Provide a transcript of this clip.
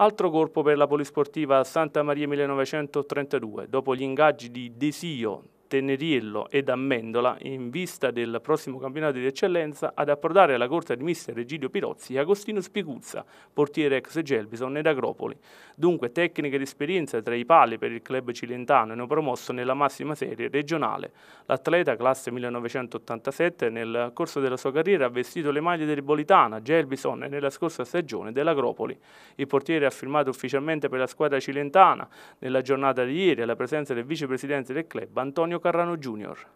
Altro colpo per la polisportiva Santa Maria 1932. Dopo gli ingaggi di Desio, Teneriello ed Amendola in vista del prossimo campionato di eccellenza ad approdare alla corsa di mister Egidio Pirozzi e Agostino Spiguzza, portiere ex Gelbison ed Agropoli. Dunque tecniche di esperienza tra i pali per il club cilentano e non promosso nella massima serie regionale. L'atleta classe 1987 nel corso della sua carriera ha vestito le maglie del Bolitana, Gelbison e nella scorsa stagione dell'Agropoli. Il portiere ha firmato ufficialmente per la squadra cilentana nella giornata di ieri alla presenza del vicepresidente del club Antonio Carrano Junior.